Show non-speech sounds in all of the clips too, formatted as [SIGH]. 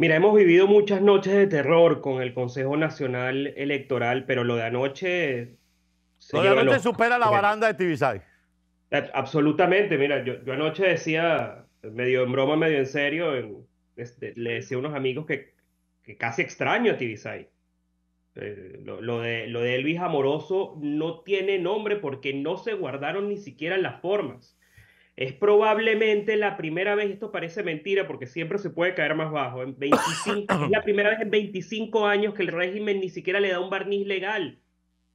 Mira, hemos vivido muchas noches de terror con el Consejo Nacional Electoral, pero lo de anoche... lo supera la baranda de Tibisay. Absolutamente, mira, yo, anoche decía, medio en broma, medio en serio, este, le decía a unos amigos que, casi extraño a Tibisay. Eh, lo, de, lo de Elvis Amoroso no tiene nombre porque no se guardaron ni siquiera las formas es probablemente la primera vez, esto parece mentira porque siempre se puede caer más bajo, en es la primera vez en 25 años que el régimen ni siquiera le da un barniz legal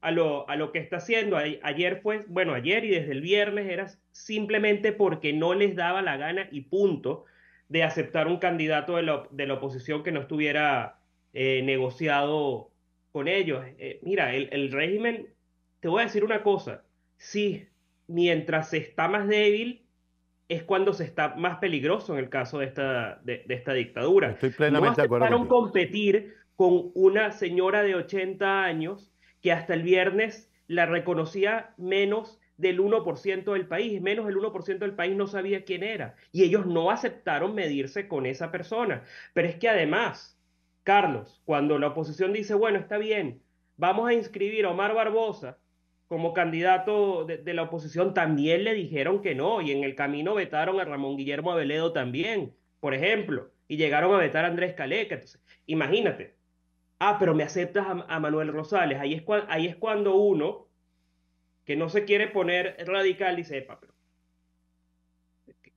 a lo, a lo que está haciendo. Ayer fue, bueno, ayer y desde el viernes era simplemente porque no les daba la gana y punto de aceptar un candidato de la, oposición que no estuviera eh, negociado con ellos. Eh, mira, el, el régimen, te voy a decir una cosa, Si mientras está más débil, es cuando se está más peligroso en el caso de esta, de, esta dictadura. Estoy plenamente de no aceptaron competir con una señora de 80 años que hasta el viernes la reconocía menos del 1% del país, menos del 1% del país no sabía quién era. Y ellos no aceptaron medirse con esa persona. Pero es que además, Carlos, cuando la oposición dice, bueno, está bien, vamos a inscribir a Omar Barbosa como candidato de, la oposición también le dijeron que no y en el camino vetaron a Ramón Guillermo Aveledo también, por ejemplo, y llegaron a vetar a Andrés Caleca. Entonces, imagínate, ah, pero me aceptas a, Manuel Rosales. Ahí es, ahí es cuando uno que no se quiere poner radical dice, sepa pero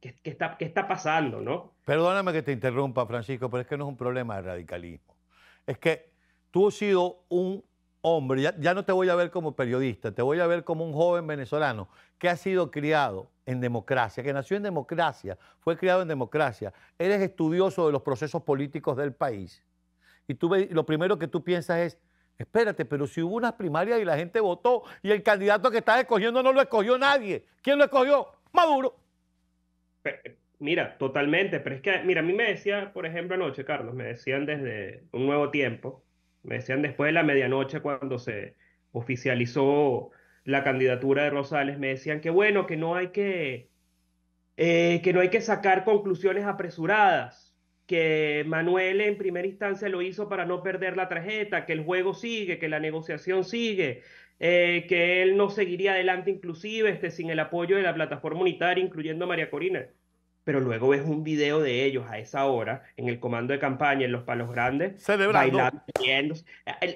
¿qué, está, ¿qué está pasando, no? Perdóname que te interrumpa, Francisco, pero es que no es un problema de radicalismo. Es que tú has sido un hombre, ya, no te voy a ver como periodista, te voy a ver como un joven venezolano que ha sido criado en democracia, que nació en democracia, fue criado en democracia, eres estudioso de los procesos políticos del país. Y tú lo primero que tú piensas es, espérate, pero si hubo unas primarias y la gente votó y el candidato que estás escogiendo no lo escogió nadie. ¿Quién lo escogió? Maduro. Eh, mira, totalmente, pero es que, mira, a mí me decía, por ejemplo, anoche, Carlos, me decían desde un nuevo tiempo, me decían después de la medianoche cuando se oficializó la candidatura de Rosales, me decían que bueno, que no hay que, eh, que no hay que sacar conclusiones apresuradas, que Manuel en primera instancia lo hizo para no perder la tarjeta, que el juego sigue, que la negociación sigue, eh, que él no seguiría adelante inclusive este, sin el apoyo de la plataforma unitaria, incluyendo a María Corina pero luego ves un video de ellos a esa hora, en el comando de campaña, en los palos grandes, Celebrando. bailando,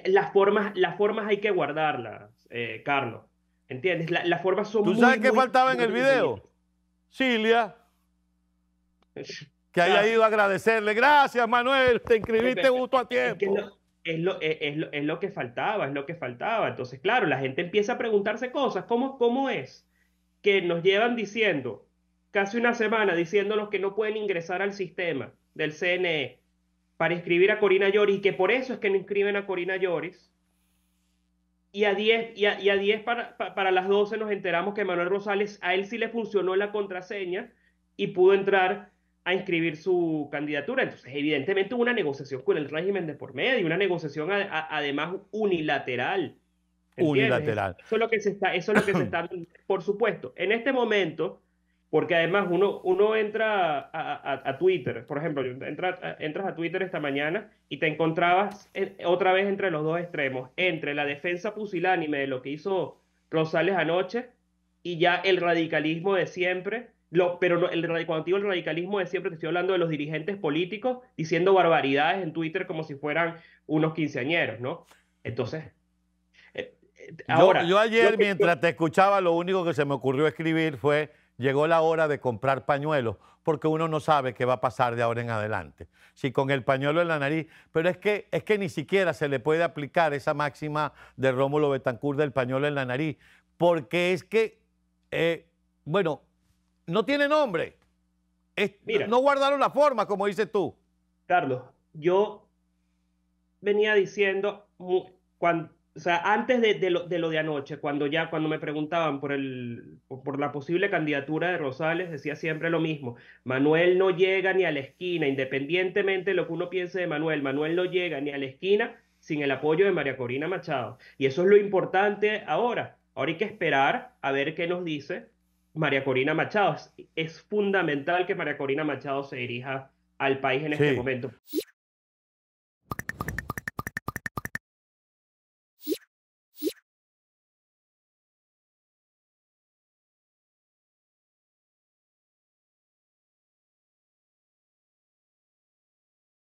Las formas, las formas hay que guardarlas, eh, Carlos. ¿Entiendes? las formas son ¿Tú sabes qué faltaba en el video? Silvia. [LAUGHS] Que haya ido a agradecerle. Gracias, Manuel. Te inscribiste justo a tiempo. Es lo, que faltaba, es lo que faltaba. Entonces, claro, la gente empieza a preguntarse cosas. ¿Cómo, cómo es que nos llevan diciendo casi una semana diciéndonos que no pueden ingresar al sistema del CNE para inscribir a Corina Lloris y que por eso es que no inscriben a Corina Lloris. Y a 10, y a, 10 para, las 12 nos enteramos que Manuel Rosales, a él sí le funcionó la contraseña y pudo entrar a inscribir su candidatura. Entonces, evidentemente hubo una negociación con el régimen de por medio, una negociación además unilateral. Unilateral. lo que se está, eso es lo que se está, por supuesto, en este momento porque además uno, uno entra a, Twitter, por ejemplo, entras a Twitter esta mañana y te encontrabas otra vez entre los dos extremos, entre la defensa pusilánime de lo que hizo Rosales anoche y ya el radicalismo de siempre, lo, pero cuando digo el radicalismo de siempre, te estoy hablando de los dirigentes políticos diciendo barbaridades en Twitter como si fueran unos quinceañeros, ¿no? Entonces, eh, eh, ahora... Yo, ayer, mientras te escuchaba, lo único que se me ocurrió escribir fue llegó la hora de comprar pañuelos, porque uno no sabe qué va a pasar de ahora en adelante. Si con el pañuelo en la nariz, pero es que, es que ni siquiera se le puede aplicar esa máxima de Rómulo Betancourt del pañuelo en la nariz, porque es que, eh, bueno, no tiene nombre. no guardaron la forma, como dices tú. Carlos, yo venía diciendo cuando o sea, antes de, lo, de, anoche, cuando ya, cuando me preguntaban por, el, por la posible candidatura de Rosales, decía siempre lo mismo, Manuel no llega ni a la esquina, independientemente de lo que uno piense de Manuel, Manuel no llega ni a la esquina sin el apoyo de María Corina Machado. Y eso es lo importante ahora. Ahora hay que esperar a ver qué nos dice María Corina Machado. Es, fundamental que María Corina Machado se dirija al país en este momento.